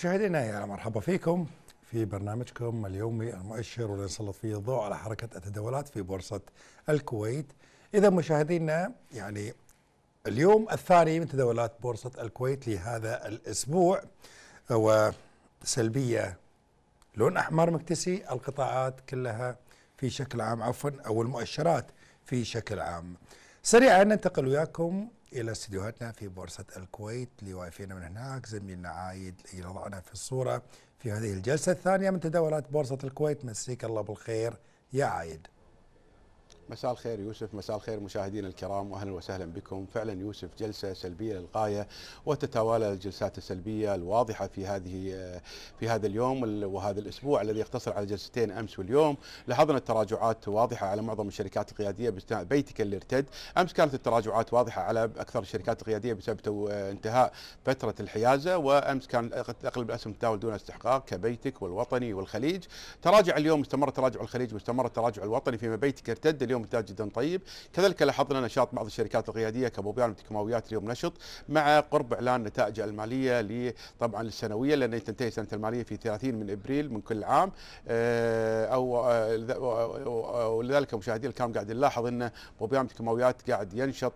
مشاهدينا يا مرحبا فيكم في برنامجكم اليومي المؤشر والذي نسلط فيه الضوء على حركة التداولات في بورصة الكويت إذا مشاهدينا يعني اليوم الثاني من تداولات بورصة الكويت لهذا الأسبوع وسلبية لون أحمر مكتسي القطاعات كلها في شكل عام عفوا أو المؤشرات في شكل عام سريعا ننتقل وياكم إلى استديوهاتنا في بورصة الكويت لواقفين من هناك زميلنا عايد يضعنا في الصورة في هذه الجلسة الثانية من تداولات بورصة الكويت مسيك الله بالخير يا عايد مساء الخير يوسف مساء الخير مشاهدينا الكرام واهلا وسهلا بكم فعلا يوسف جلسه سلبيه للغايه وتتوالى الجلسات السلبيه الواضحه في هذه في هذا اليوم وهذا الاسبوع الذي يقتصر على جلستين امس واليوم لاحظنا التراجعات واضحه على معظم الشركات القياديه باستثناء بيتك اللي ارتد امس كانت التراجعات واضحه على اكثر الشركات القياديه بسبب انتهاء فتره الحيازه وامس كان اغلب الاسهم تتداول دون استحقاق كبيتك والوطني والخليج تراجع اليوم استمر تراجع الخليج واستمر التراجع الوطني فيما بيتك ارتد اليوم منتاج جدا طيب كذلك لاحظنا نشاط بعض الشركات القياديه كبوبيان والتكماويات اليوم نشط مع قرب اعلان نتائج الماليه طبعا السنويه لان تنتهي سنه الماليه في 30 من ابريل من كل عام آه، او آه، ولذلك مشاهدي الكرام قاعد نلاحظ ان بوبيان والتكماويات قاعد ينشط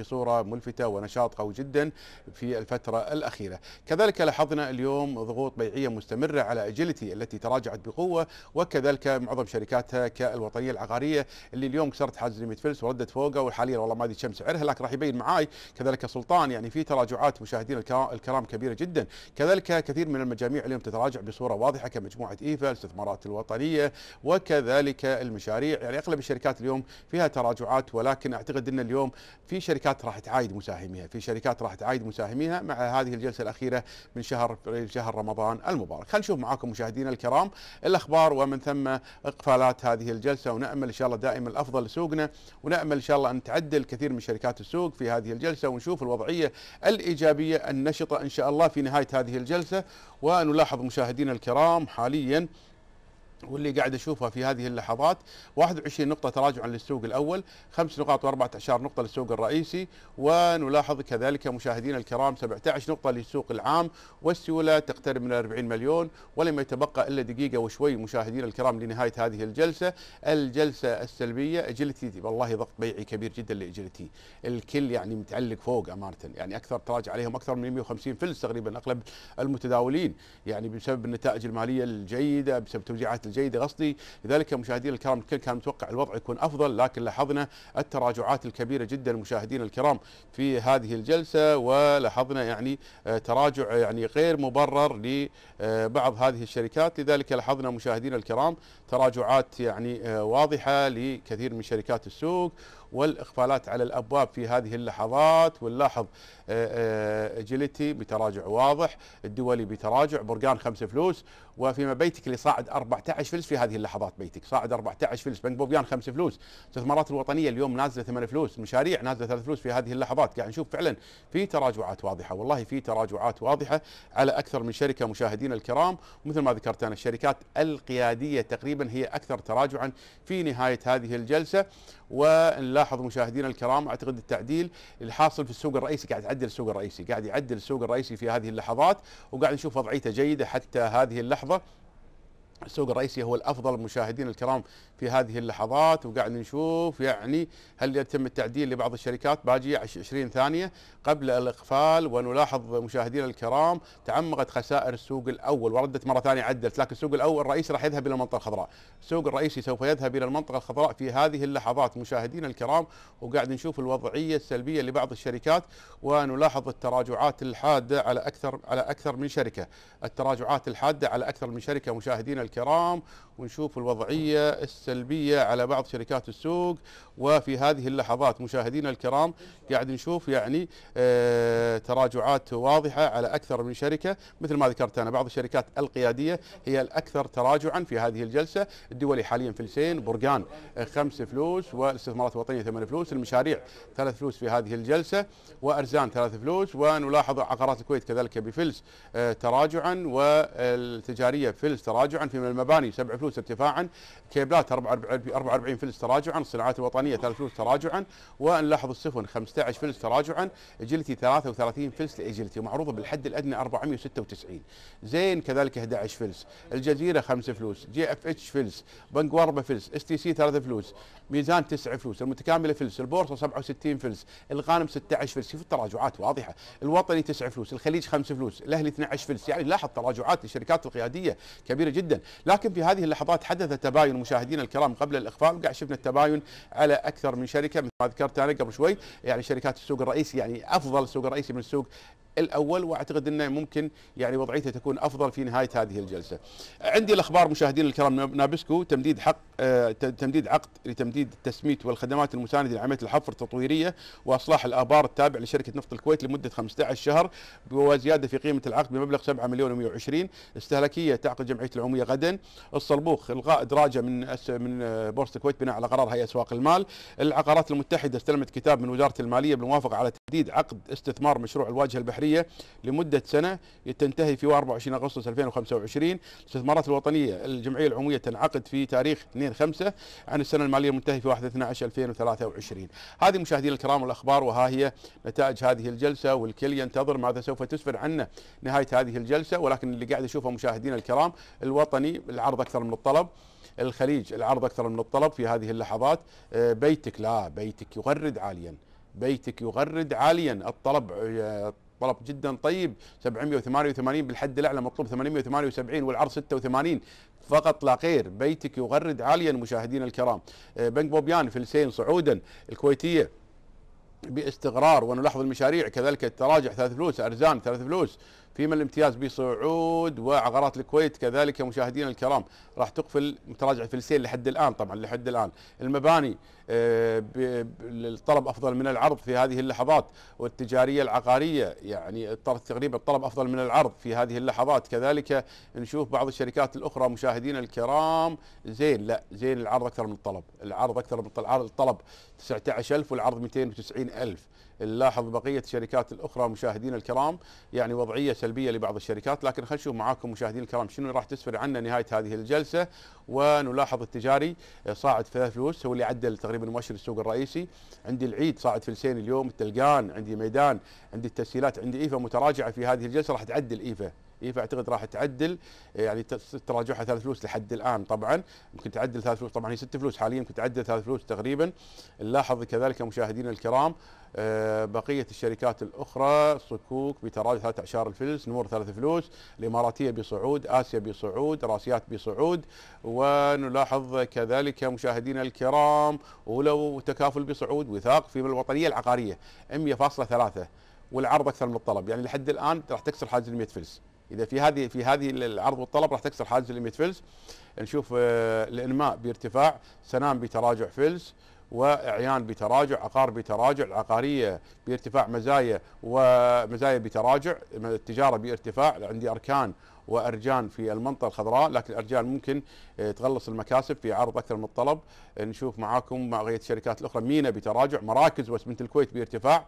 بصوره ملفته ونشاط قوي جدا في الفتره الاخيره كذلك لاحظنا اليوم ضغوط بيعيه مستمره على اجلتي التي تراجعت بقوه وكذلك معظم شركاتها كالوطنيه العقاريه اللي اليوم اليوم كسرت حاجز فلس وردت فوقه وحاليا والله ما ادري كم سعرها لكن راح يبين معاي كذلك سلطان يعني في تراجعات مشاهدينا الكرام كبيره جدا كذلك كثير من المجاميع اليوم تتراجع بصوره واضحه كمجموعه ايفا الاستثمارات الوطنيه وكذلك المشاريع يعني اغلب الشركات اليوم فيها تراجعات ولكن اعتقد ان اليوم في شركات راح تعايد مساهميها في شركات راح تعايد مساهميها مع هذه الجلسه الاخيره من شهر شهر رمضان المبارك خلينا نشوف معاكم مشاهدينا الكرام الاخبار ومن ثم اقفالات هذه الجلسه ونامل ان شاء الله دائما الافضل الافضل لسوقنا ونامل ان شاء الله ان تعدل كثير من شركات السوق في هذه الجلسه ونشوف الوضعيه الايجابيه النشطه ان شاء الله في نهايه هذه الجلسه ونلاحظ مشاهدينا الكرام حاليا واللي قاعد اشوفها في هذه اللحظات 21 نقطة تراجع للسوق الاول، خمس نقاط و14 نقطة للسوق الرئيسي، ونلاحظ كذلك مشاهدينا الكرام 17 نقطة للسوق العام، والسيولة تقترب من 40 مليون، ولم يتبقى الا دقيقة وشوي مشاهدينا الكرام لنهاية هذه الجلسة، الجلسة السلبية اجلتي والله ضغط بيعي كبير جدا لاجلتي، الكل يعني متعلق فوق امانة، يعني اكثر تراجع عليهم اكثر من 150 فلس تقريبا اغلب المتداولين، يعني بسبب النتائج المالية الجيدة، بسبب توزيعات الجيدة قصدي لذلك مشاهدينا الكرام الكل كان متوقع الوضع يكون أفضل لكن لاحظنا التراجعات الكبيرة جدا مشاهدينا الكرام في هذه الجلسة ولاحظنا يعني آه، تراجع يعني غير مبرر لبعض هذه الشركات لذلك لاحظنا مشاهدينا الكرام تراجعات يعني آه، واضحة لكثير من شركات السوق والإقفالات على الأبواب في هذه اللحظات ونلاحظ آه، آه، جلتي بتراجع واضح الدولي بتراجع برقان خمسة فلوس وفيما بيتك اللي صاعد 14 فلس في هذه اللحظات بيتك صاعد 14 فلس بنك بوبيان 5 فلوس استثمارات الوطنيه اليوم نازله 8 فلوس مشاريع نازله 3 فلوس في هذه اللحظات قاعد نشوف فعلا في تراجعات واضحه والله في تراجعات واضحه على اكثر من شركه مشاهدينا الكرام ومثل ما ذكرت انا الشركات القياديه تقريبا هي اكثر تراجعا في نهايه هذه الجلسه ونلاحظ نلاحظ مشاهدينا الكرام اعتقد التعديل الحاصل في السوق الرئيسي قاعد يعدل السوق الرئيسي قاعد يعدل السوق الرئيسي في هذه اللحظات وقاعد نشوف وضعيته جيده حتى هذه اللحظه السوق الرئيسي هو الافضل مشاهدينا الكرام في هذه اللحظات وقاعد نشوف يعني هل يتم التعديل لبعض الشركات باجي 20 ثانيه قبل الاقفال ونلاحظ مشاهدينا الكرام تعمقت خسائر السوق الاول وردت مره ثانيه عدلت لكن السوق الاول الرئيسي راح يذهب الى المنطقه الخضراء، السوق الرئيسي سوف يذهب الى المنطقه الخضراء في هذه اللحظات مشاهدينا الكرام وقاعد نشوف الوضعيه السلبيه لبعض الشركات ونلاحظ التراجعات الحاده على اكثر على اكثر من شركه، التراجعات الحاده على اكثر من شركه مشاهدينا الكرام ونشوف الوضعية السلبية على بعض شركات السوق وفي هذه اللحظات مشاهدينا الكرام قاعد نشوف يعني آه، تراجعات واضحة على أكثر من شركة مثل ما ذكرت أنا بعض الشركات القيادية هي الأكثر تراجعا في هذه الجلسة الدولي حاليا فلسين برقان آه، خمس فلوس والاستثمارات الوطنية ثمان فلوس المشاريع ثلاث فلوس في هذه الجلسة وأرزان ثلاث فلوس ونلاحظ عقارات الكويت كذلك بفلس آه، تراجعا والتجارية فلس تراجعا في من المباني 7 فلوس ارتفاعا كيبلات 44 فلس تراجعا الصناعات الوطنيه 3 فلوس تراجعا ونلاحظ السفن 15 فلس تراجعا اجلتي 33 فلس لاجلتي ومعروضه بالحد الادنى 496 زين كذلك 11 فلس الجزيره 5 فلوس جي اف اتش فلس بنك 4 فلس اس تي سي 3 فلوس ميزان 9 فلوس المتكامله فلس البورصه 67 فلس الغانم 16 فلس شوف التراجعات واضحه الوطني 9 فلوس الخليج 5 فلوس الاهلي 12 فلس يعني لاحظ تراجعات للشركات القياديه كبيره جدا لكن في هذه اللحظات حدث تباين مشاهدينا الكرام قبل الاخفاق وقاعد شفنا التباين على اكثر من شركه مثل ما ذكرت انا قبل شوي يعني شركات السوق الرئيسي يعني افضل سوق رئيسي من السوق الاول واعتقد انه ممكن يعني وضعيته تكون افضل في نهايه هذه الجلسه. عندي الاخبار مشاهدينا الكرام نابسكو تمديد حق آه، تمديد عقد لتمديد التسميت والخدمات المسانده لعمليه الحفر التطويريه واصلاح الابار التابع لشركه نفط الكويت لمده 15 شهر وزياده في قيمه العقد بمبلغ 7 مليون و120 استهلاكيه تعقد جمعيه العموميه غدا الصلبوخ الغاء ادراجه من من آه، بورصه الكويت بناء على قرار هيئه اسواق المال العقارات المتحده استلمت كتاب من وزاره الماليه بالموافقه على تجديد عقد استثمار مشروع الواجهه البحريه لمده سنه تنتهي في 24 اغسطس 2025 الاستثمارات الوطنيه الجمعيه العموميه تنعقد في تاريخ 2 5 عن السنه الماليه المنتهيه في 1 12 2023 هذه مشاهدينا الكرام والاخبار وها هي نتائج هذه الجلسه والكل ينتظر ماذا سوف تسفر عنا نهايه هذه الجلسه ولكن اللي قاعد اشوفه مشاهدينا الكرام الوطني العرض اكثر من الطلب الخليج العرض اكثر من الطلب في هذه اللحظات آه، بيتك لا بيتك يغرد عاليا بيتك يغرد عاليا الطلب طلب جدا طيب 788 بالحد الاعلى مطلوب 878 والعرض 86 فقط لا غير بيتك يغرد عاليا مشاهدينا الكرام آه، بنك بوبيان فلسين صعودا الكويتيه باستقرار ونلاحظ المشاريع كذلك التراجع ثلاث فلوس ارزان ثلاث فلوس فيما الامتياز بصعود وعقارات الكويت كذلك مشاهدينا الكرام راح تقفل متراجع فلسين لحد الان طبعا لحد الان المباني الطلب آه، افضل من العرض في هذه اللحظات والتجاريه العقاريه يعني تقريبا الطلب افضل من العرض في هذه اللحظات كذلك نشوف بعض الشركات الاخرى مشاهدينا الكرام زين لا زين العرض اكثر من الطلب العرض اكثر من الطلب الطلب 19000 والعرض 290000 نلاحظ بقيه الشركات الاخرى مشاهدينا الكرام يعني وضعيه سلبيه لبعض الشركات لكن خلينا نشوف معاكم مشاهدينا الكرام شنو راح تسفر عنا نهايه هذه الجلسه ونلاحظ التجاري صاعد في فلوس هو اللي عدل تقريبا مؤشر السوق الرئيسي عندي العيد صاعد فلسين اليوم التلقان عندي ميدان عندي التسهيلات عندي ايفا متراجعه في هذه الجلسه راح تعدل ايفا إيه فاعتقد راح تعدل إيه، يعني تراجعها ثلاث فلوس لحد الان طبعا يمكن تعدل ثلاث فلوس طبعا هي ست فلوس حاليا يمكن تعدل ثلاث فلوس تقريبا نلاحظ كذلك مشاهدينا الكرام إيه، بقية الشركات الأخرى صكوك بتراجع ثلاث أعشار الفلس نور ثلاث فلوس الإماراتية بصعود آسيا بصعود راسيات بصعود ونلاحظ كذلك مشاهدينا الكرام ولو تكافل بصعود وثاق في الوطنية العقارية 100.3 والعرض أكثر من الطلب يعني لحد الآن راح تكسر حاجز ال 100 فلس اذا في هذه في هذه العرض والطلب راح تكسر حاجز ال 100 فلس نشوف آه، الانماء بارتفاع سنام بتراجع فلس وعيان بتراجع عقار بتراجع العقاريه بارتفاع مزايا ومزايا بتراجع التجاره بارتفاع عندي اركان وارجان في المنطقه الخضراء لكن ارجان ممكن آه، تغلص المكاسب في عرض اكثر من الطلب آه، نشوف معاكم مع غيه الشركات الاخرى مينا بتراجع مراكز واسمنت الكويت بارتفاع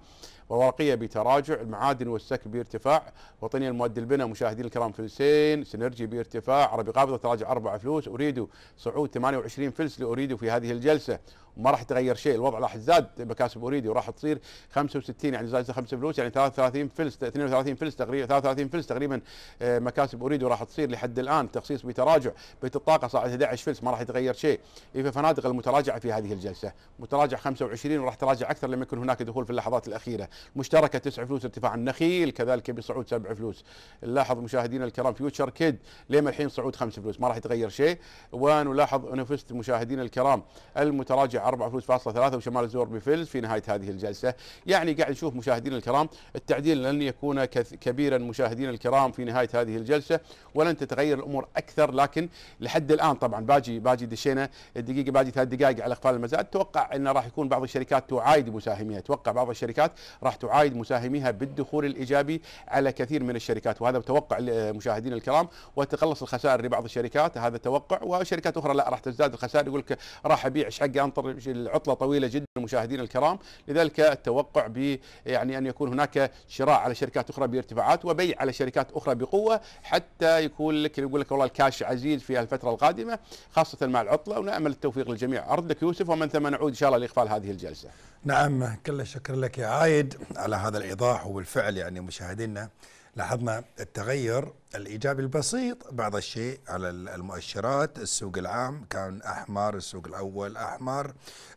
والورقيه بتراجع المعادن والسك بارتفاع وطنيه المواد البناء مشاهدينا الكرام فلسين سنرجي بارتفاع عربي قابضه تراجع اربع فلوس اريدو صعود 28 فلس لاريدو في هذه الجلسه وما راح يتغير شيء الوضع راح يزداد مكاسب اوريدي وراح تصير 65 يعني زائد 5 فلوس يعني 33 فلس 32 فلس تقريبا 33 فلس تقريبا آه، مكاسب اوريدي وراح تصير لحد الان تخصيص بتراجع بيت الطاقه صاعد 11 فلس ما راح يتغير شيء في فنادق المتراجعه في هذه الجلسه متراجع 25 وراح تراجع اكثر لما يكون هناك دخول في اللحظات الاخيره مشتركه 9 فلوس ارتفاع النخيل كذلك بصعود 7 فلوس نلاحظ مشاهدينا الكرام فيوتشر كيد لما الحين صعود 5 فلوس ما راح يتغير شيء ونلاحظ نفس مشاهدينا الكرام المتراجع 4.3 وشمال الزور بفلس في نهايه هذه الجلسه يعني قاعد نشوف مشاهدينا الكرام التعديل لن يكون كبيرا مشاهدينا الكرام في نهايه هذه الجلسه ولن تتغير الامور اكثر لكن لحد الان طبعا باجي باجي دشينا الدقيقه باجي ثلاث دقائق على اقفال المزاد اتوقع ان راح يكون بعض الشركات تعايد مساهميها اتوقع بعض الشركات راح تعايد مساهميها بالدخول الايجابي على كثير من الشركات وهذا توقع مشاهدين الكرام وتقلص الخسائر لبعض الشركات هذا توقع وشركات اخرى لا راح تزداد الخسائر يقول لك راح ابيع ايش حقي انطر العطله طويله جدا مشاهدينا الكرام لذلك التوقع ب يعني ان يكون هناك شراء على شركات اخرى بارتفاعات وبيع على شركات اخرى بقوه حتى يكون لك يقول لك والله الكاش عزيز في الفتره القادمه خاصه مع العطله ونامل التوفيق للجميع عرضك يوسف ومن ثم نعود ان شاء الله لاقفال هذه الجلسه نعم كل الشكر لك يا عايد على هذا الايضاح وبالفعل يعني مشاهدينا لاحظنا التغير الايجابي البسيط بعض الشيء على المؤشرات السوق العام كان احمر السوق الاول احمر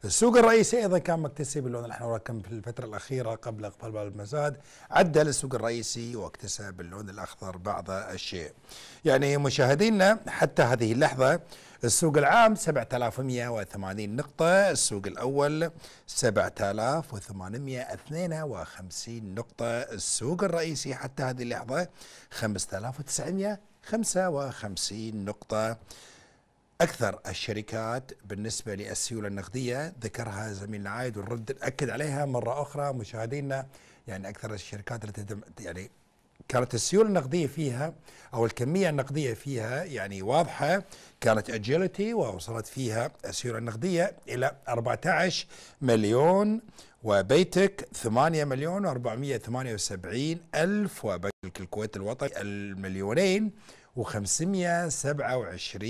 السوق الرئيسي ايضا كان مكتسب اللون الاحمر كان في الفتره الاخيره قبل اقبال المزاد عدل السوق الرئيسي واكتسب اللون الاخضر بعض الشيء يعني مشاهدينا حتى هذه اللحظه السوق العام 7180 نقطة السوق الأول 7852 نقطة السوق الرئيسي حتى هذه اللحظة 5000 1955 نقطة أكثر الشركات بالنسبة للسيولة النقدية ذكرها زميل العايد والرد أكد عليها مرة أخرى مشاهدينا يعني أكثر الشركات التي يعني كانت السيولة النقدية فيها أو الكمية النقدية فيها يعني واضحة كانت أجيلتي ووصلت فيها السيولة النقدية إلى 14 مليون وبيتك 8 مليون و478 ألف وبنك الكويت الوطني المليونين و527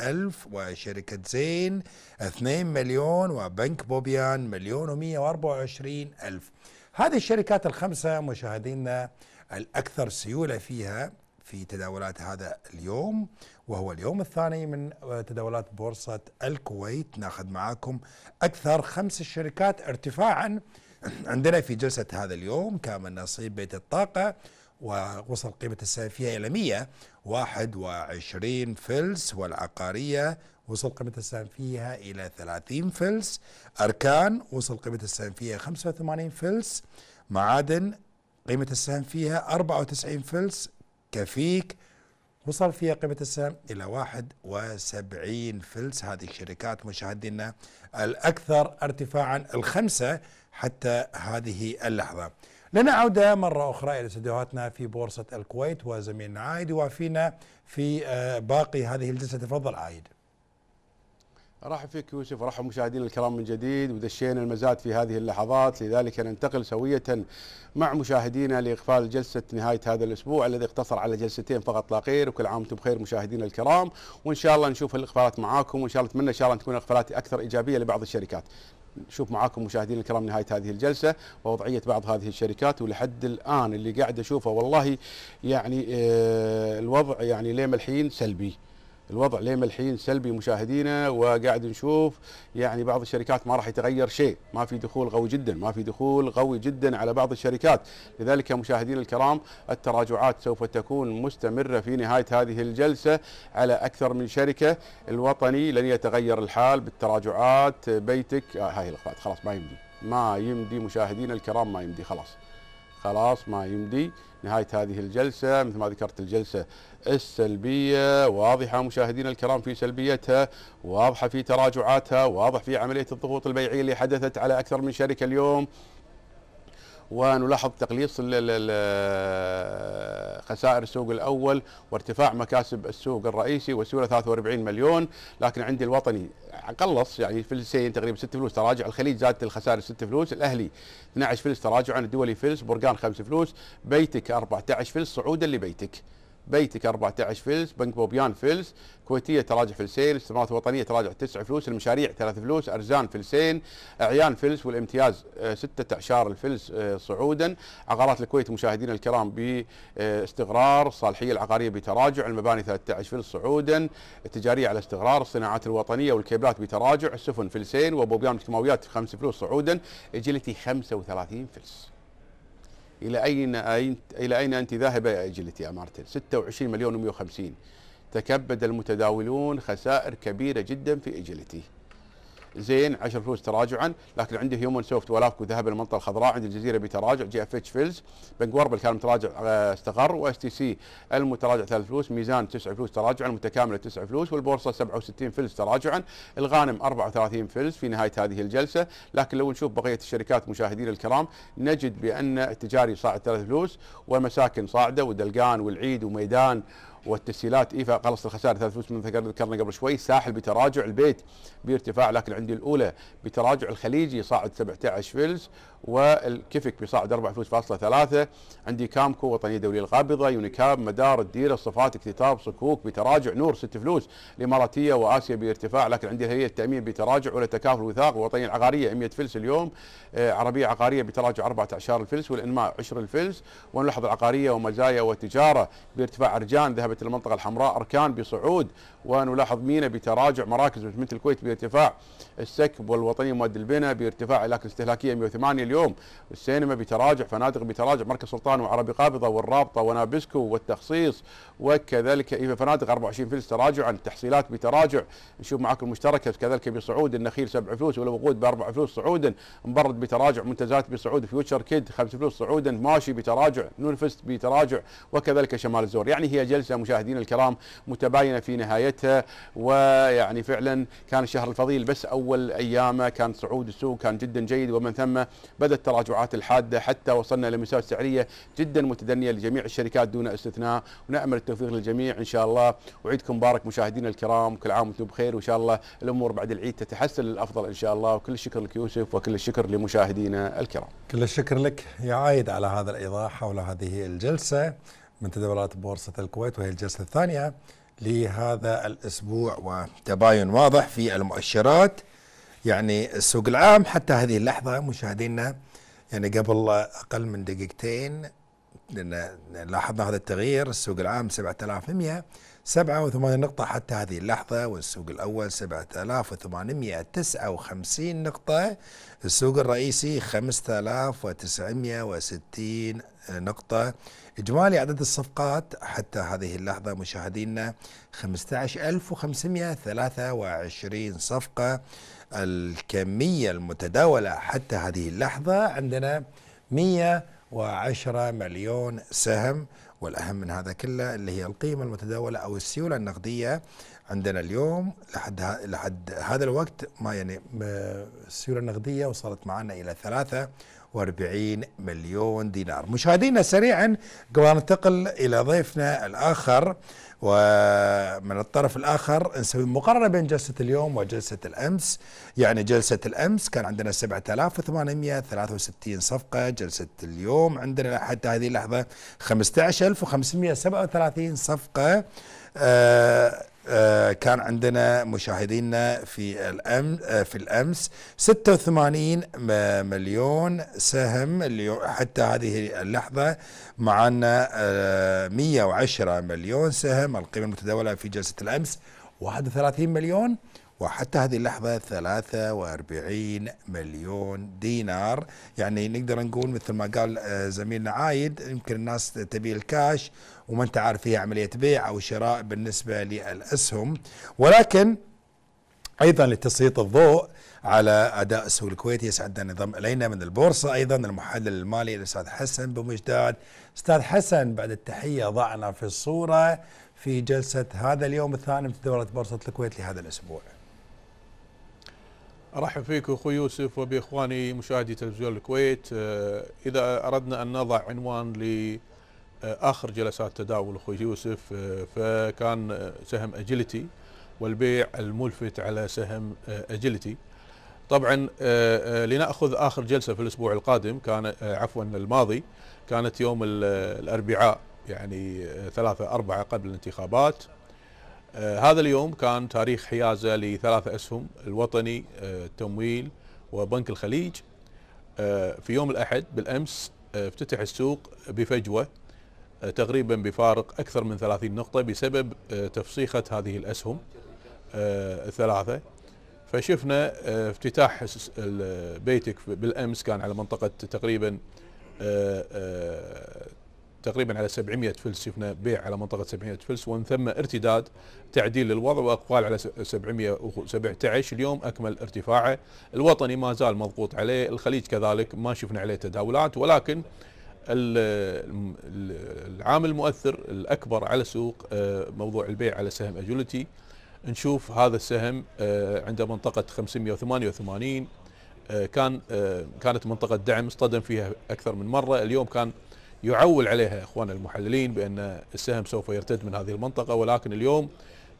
ألف وشركة زين 2 مليون وبنك بوبيان مليون و124 ألف هذه الشركات الخمسة مشاهدينا الأكثر سيولة فيها في تداولات هذا اليوم وهو اليوم الثاني من آه، تداولات بورصة الكويت ناخذ معاكم أكثر خمس الشركات ارتفاعا عندنا في جلسة هذا اليوم كان نصيب بيت الطاقة ووصل قيمة السهم فيها إلى 121 فلس والعقارية وصل قيمة السهم فيها إلى 30 فلس أركان وصل قيمة السهم فيها 85 فلس معادن قيمة السهم فيها 94 فلس كفيك وصل فيها قيمة السهم إلى 71 فلس هذه الشركات مشاهدينا الأكثر ارتفاعا الخمسة حتى هذه اللحظة لنا عودة مرة أخرى إلى استديوهاتنا في بورصة الكويت وزميلنا عايد يوافينا في آه، باقي هذه الجلسة تفضل عايد راح فيك يوسف ورحب مشاهدينا الكرام من جديد ودشينا المزاد في هذه اللحظات لذلك ننتقل سوية مع مشاهدينا لإقفال جلسة نهاية هذا الأسبوع الذي اقتصر على جلستين فقط لا غير وكل عام وانتم بخير مشاهدينا الكرام وإن شاء الله نشوف الإقفالات معاكم وإن شاء الله أتمنى إن شاء الله تكون الإقفالات أكثر إيجابية لبعض الشركات نشوف معاكم مشاهدينا الكرام نهاية هذه الجلسة ووضعية بعض هذه الشركات ولحد الآن اللي قاعد أشوفه والله يعني آه، الوضع يعني ليه الحين سلبي الوضع ليه الحين سلبي مشاهدينا وقاعد نشوف يعني بعض الشركات ما راح يتغير شيء ما في دخول قوي جدا ما في دخول قوي جدا على بعض الشركات لذلك مشاهدينا الكرام التراجعات سوف تكون مستمرة في نهاية هذه الجلسة على أكثر من شركة الوطني لن يتغير الحال بالتراجعات بيتك آه هاي الاخبار خلاص ما يمدي ما يمدي مشاهدينا الكرام ما يمدي خلاص خلاص ما يمدي نهاية هذه الجلسة مثل ما ذكرت الجلسة السلبية واضحة مشاهدينا الكرام في سلبيتها واضحة في تراجعاتها واضح في عملية الضغوط البيعية اللي حدثت على أكثر من شركة اليوم ونلاحظ تقليص خسائر السوق الاول وارتفاع مكاسب السوق الرئيسي وسيوله 43 مليون لكن عندي الوطني قلص يعني فلسين تقريبا 6 فلوس تراجع الخليج زادت الخسائر 6 فلوس الاهلي 12 فلس تراجعا الدولي فلس برقان 5 فلوس بيتك 14 فلس صعودا لبيتك بيتك 14 فلس بنك بوبيان فلس كويتيه تراجع فلسين استثمارات وطنيه تراجع 9 فلوس المشاريع 3 فلوس ارزان فلسين عيان فلس والامتياز 6 آه، اعشار الفلس آه، صعودا عقارات الكويت مشاهدينا الكرام باستقرار الصالحيه العقاريه بتراجع المباني 13 فلس صعودا التجاريه على استقرار الصناعات الوطنيه والكيبلات بتراجع السفن فلسين وبوبيان الكيماويات 5 فلوس صعودا اجلتي 35 فلس الى اين انت الى اين انت ذاهبه يا اجلتي يا مارتن 26 مليون و150 تكبد المتداولون خسائر كبيره جدا في اجلتي زين 10 فلوس تراجعا لكن عندي هيومن سوفت ولافكو ذهب المنطقه الخضراء عند الجزيره بتراجع جي اف اتش فيلز بنك وربل كان متراجع آه، استقر واس تي سي المتراجع 3 فلوس ميزان 9 فلوس تراجعا متكامله 9 فلوس والبورصه 67 فلس تراجعا الغانم 34 فلس في نهايه هذه الجلسه لكن لو نشوف بقيه الشركات مشاهدينا الكرام نجد بان التجاري صاعد 3 فلوس ومساكن صاعده ودلقان والعيد وميدان والتسهيلات ايفا قلص الخسائر ثلاث فلوس من ذكرنا قبل شوي ساحل بتراجع البيت بارتفاع لكن عندي الاولى بتراجع الخليجي صاعد 17 فلس والكفك بيصعد 4.3 عندي كامكو وطنيه الدوليه القابضه يونيكاب مدار الديره الصفات اكتتاب صكوك بتراجع نور ست فلوس الاماراتيه واسيا بارتفاع لكن عندي هيئه التامين بتراجع ولا تكافل وثاق وطنيه العقاريه 100 فلس اليوم آه عربيه عقاريه بتراجع 14 الفلس والانماء 10 الفلس ونلاحظ العقاريه ومزايا والتجاره بارتفاع ارجان ذهبت المنطقه الحمراء اركان بصعود ونلاحظ مينا بتراجع مراكز مثل الكويت بارتفاع السكب والوطنيه مواد البناء بارتفاع لكن استهلاكيه 108 اليوم السينما بتراجع فنادق بتراجع مركز سلطان وعربي قابضه والرابطه ونابسكو والتخصيص وكذلك فنادق 24 فلس تراجعا تحصيلات بتراجع نشوف معاكم المشتركه كذلك بصعود النخيل سبع فلوس والوقود باربع فلوس صعودا مبرد بتراجع منتزات بصعود فيوتشر كيد خمس فلوس صعودا ماشي بتراجع نونفست بتراجع وكذلك شمال الزور يعني هي جلسه مشاهدينا الكرام متباينه في نهايتها ويعني فعلا كان الشهر الفضيل بس اول ايامه كان صعود السوق كان جدا جيد ومن ثم بدأت التراجعات الحادة حتى وصلنا لمساوي سعرية جدا متدنية لجميع الشركات دون استثناء ونأمل التوفيق للجميع إن شاء الله وعيدكم مبارك مشاهدينا الكرام كل عام وانتم بخير وإن شاء الله الأمور بعد العيد تتحسن للأفضل إن شاء الله وكل الشكر لك يوسف وكل الشكر لمشاهدينا الكرام كل الشكر لك يا عايد على هذا الإيضاح حول هذه الجلسة من تداولات بورصة الكويت وهي الجلسة الثانية لهذا الأسبوع وتباين واضح في المؤشرات يعني السوق العام حتى هذه اللحظة مشاهدينا يعني قبل أقل من دقيقتين لأن لاحظنا هذا التغيير السوق العام 7100 87 نقطة حتى هذه اللحظة والسوق الأول 7859 نقطة السوق الرئيسي 5960 نقطة إجمالي عدد الصفقات حتى هذه اللحظة مشاهدينا 15523 صفقة الكمية المتداولة حتى هذه اللحظة عندنا 110 مليون سهم والأهم من هذا كله اللي هي القيمة المتداولة أو السيولة النقدية عندنا اليوم لحد ها لحد هذا الوقت ما يعني السيولة النقدية وصلت معنا إلى 43 مليون دينار مشاهدينا سريعا قبل أن ننتقل إلى ضيفنا الآخر ومن الطرف الآخر نسوي مقارنة بين جلسة اليوم وجلسة الأمس يعني جلسة الأمس كان عندنا 7863 صفقة جلسة اليوم عندنا حتى هذه اللحظة 15537 صفقة آه آه، كان عندنا مشاهدينا في الأم آه، في الامس 86 مليون سهم حتى هذه اللحظه معنا 110 آه، مليون سهم القيمه المتداوله في جلسه الامس 31 مليون وحتى هذه اللحظة 43 مليون دينار يعني نقدر نقول مثل ما قال آه، زميلنا عايد يمكن الناس تبي الكاش وما انت عارف هي عملية بيع أو شراء بالنسبة للأسهم ولكن أيضا لتسليط الضوء على اداء السوق الكويتي يسعدنا النظام الينا من البورصه ايضا المحلل المالي الاستاذ حسن بمجداد استاذ حسن بعد التحيه ضعنا في الصوره في جلسه هذا اليوم الثاني من دوره بورصه الكويت لهذا الاسبوع ارحب فيك اخوي يوسف وباخواني مشاهدي تلفزيون الكويت آه، اذا اردنا ان نضع عنوان لاخر جلسات تداول اخوي يوسف آه، فكان آه، سهم اجيلتي والبيع الملفت على سهم اجيلتي طبعا لناخذ اخر جلسه في الاسبوع القادم كان عفوا الماضي كانت يوم الاربعاء يعني ثلاثة أربعة قبل الانتخابات آه، هذا اليوم كان تاريخ حيازة لثلاثة أسهم الوطني آه، التمويل وبنك الخليج آه، في يوم الأحد بالأمس افتتح السوق بفجوة تقريبا بفارق أكثر من 30 نقطة بسبب تفصيخة هذه الأسهم الثلاثة فشفنا افتتاح بيتك بالأمس كان على منطقة تقريبا تقريبا على 700 فلس شفنا بيع على منطقه 700 فلس ومن ثم ارتداد تعديل للوضع واقفال على 717 اليوم اكمل ارتفاعه، الوطني ما زال مضغوط عليه، الخليج كذلك ما شفنا عليه تداولات ولكن العامل المؤثر الاكبر على السوق آه، موضوع البيع على سهم اجولتي نشوف هذا السهم آه، عند منطقه 588 آه، كان كانت منطقه دعم اصطدم فيها اكثر من مره اليوم كان يعول عليها اخواننا المحللين بان السهم سوف يرتد من هذه المنطقه ولكن اليوم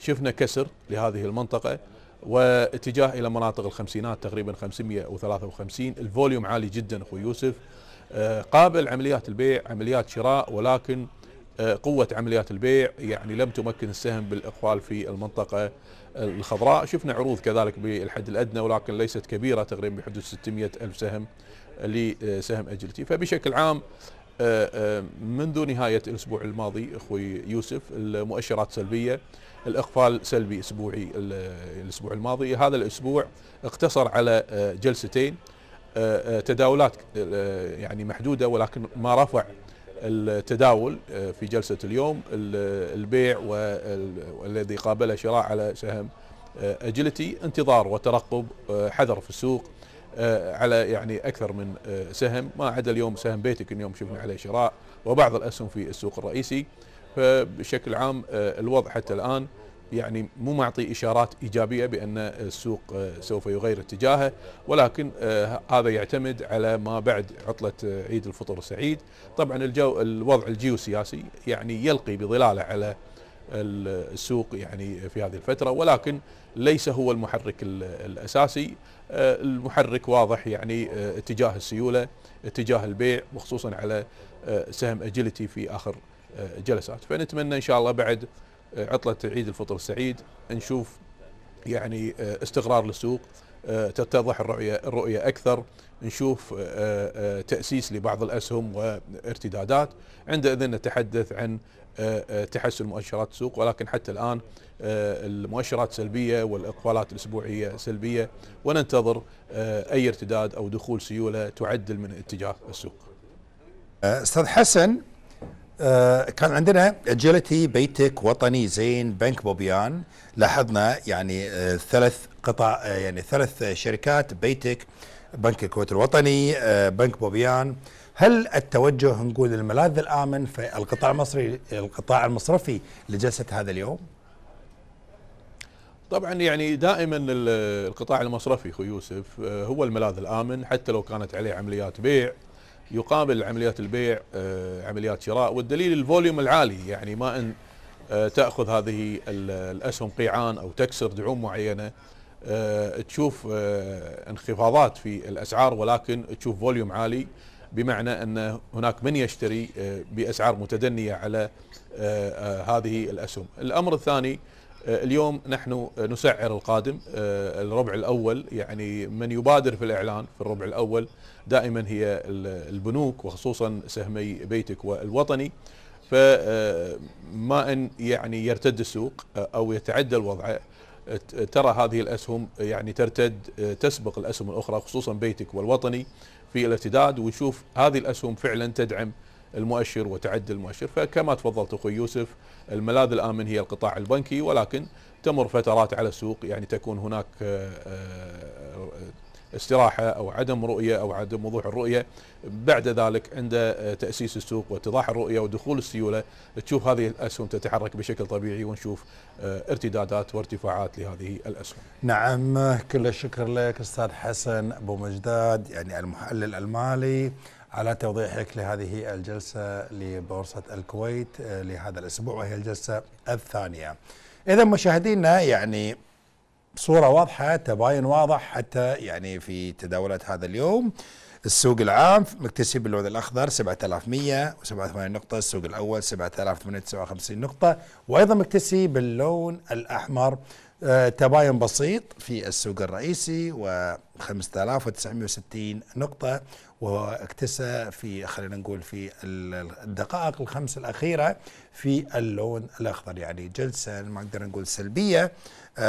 شفنا كسر لهذه المنطقه واتجاه الى مناطق الخمسينات تقريبا 553 الفوليوم عالي جدا اخوي يوسف آه، قابل عمليات البيع عمليات شراء ولكن آه، قوة عمليات البيع يعني لم تمكن السهم بالإقفال في المنطقة الخضراء شفنا عروض كذلك بالحد الأدنى ولكن ليست كبيرة تقريبا بحدود 600 ألف سهم لسهم أجلتي فبشكل عام آه، آه، منذ نهاية الأسبوع الماضي أخوي يوسف المؤشرات سلبية الإقفال سلبي أسبوعي الأسبوع الماضي هذا الأسبوع اقتصر على آه، جلستين تداولات يعني محدودة ولكن ما رفع التداول في جلسة اليوم البيع والذي قابله شراء على سهم أجلتي انتظار وترقب حذر في السوق آه، على يعني اكثر من آه، سهم ما عدا اليوم سهم بيتك اليوم شفنا عليه شراء وبعض الاسهم في السوق الرئيسي فبشكل عام آه، الوضع حتى الان يعني مو معطي اشارات ايجابيه بان السوق سوف يغير اتجاهه ولكن هذا يعتمد على ما بعد عطله عيد الفطر السعيد طبعا الجو الوضع الجيوسياسي يعني يلقي بظلاله على السوق يعني في هذه الفترة ولكن ليس هو المحرك الأساسي آه، المحرك واضح يعني آه، اتجاه السيولة اتجاه البيع وخصوصا على آه، سهم اجيلتي في آخر جلسات فنتمنى إن شاء الله بعد عطلة عيد الفطر السعيد نشوف يعني استقرار للسوق تتضح الرؤية, الرؤية أكثر نشوف تأسيس لبعض الأسهم وارتدادات عندئذ نتحدث عن آه، آه، تحسن مؤشرات السوق ولكن حتى الآن آه، المؤشرات سلبية والإقبالات الأسبوعية سلبية وننتظر أي ارتداد أو دخول سيولة تعدل من اتجاه السوق أستاذ حسن كان عندنا اجيلتي بيتك وطني زين بنك بوبيان لاحظنا يعني ثلاث قطاع يعني ثلاث شركات بيتك بنك الكويت الوطني بنك بوبيان هل التوجه نقول الملاذ الامن في القطاع المصري القطاع المصرفي لجلسه هذا اليوم؟ طبعا يعني دائما القطاع المصرفي اخو يوسف آه، هو الملاذ الامن حتى لو كانت عليه عمليات بيع يقابل عمليات البيع آه، عمليات شراء والدليل الفوليوم العالي يعني ما ان آه، تاخذ هذه الاسهم قيعان او تكسر دعوم معينه تشوف انخفاضات في الاسعار ولكن تشوف فوليوم عالي بمعنى أن هناك من يشتري آه، بأسعار متدنية على آه، آه، هذه الأسهم الأمر الثاني اليوم نحن نسعر القادم الربع الأول يعني من يبادر في الإعلان في الربع الأول دائما هي البنوك وخصوصا سهمي بيتك والوطني فما أن يعني يرتد السوق أو يتعدى الوضع ترى هذه الأسهم يعني ترتد تسبق الأسهم الأخرى خصوصا بيتك والوطني في الارتداد ونشوف هذه الاسهم فعلا تدعم المؤشر وتعدل المؤشر فكما تفضلت اخوي يوسف الملاذ الامن هي القطاع البنكي ولكن تمر فترات على السوق يعني تكون هناك آه، آه، استراحة أو عدم رؤية أو عدم وضوح الرؤية بعد ذلك عند آه، تأسيس السوق واتضاح الرؤية ودخول السيولة تشوف هذه الأسهم تتحرك بشكل طبيعي ونشوف آه، ارتدادات وارتفاعات لهذه الأسهم نعم كل الشكر لك أستاذ حسن أبو مجداد يعني المحلل المالي على توضيحك لهذه الجلسة لبورصة الكويت آه، لهذا الأسبوع وهي الجلسة الثانية إذا مشاهدينا يعني صورة واضحة تباين واضح حتى يعني في تداولات هذا اليوم السوق العام مكتسب باللون الأخضر 7187 نقطة السوق الأول 7859 نقطة وأيضا مكتسي باللون الأحمر آه، تباين بسيط في السوق الرئيسي و 5960 نقطة واكتسى في خلينا نقول في الدقائق الخمس الأخيرة في اللون الأخضر يعني جلسة ما نقدر نقول سلبية 100%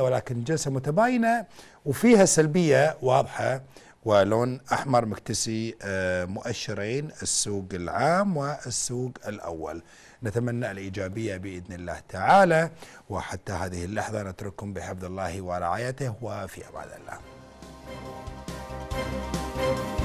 ولكن جلسة متباينة وفيها سلبية واضحة ولون أحمر مكتسي آه، مؤشرين السوق العام والسوق الأول نتمنى الإيجابية بإذن الله تعالى وحتى هذه اللحظة نترككم بحفظ الله ورعايته وفي أمان الله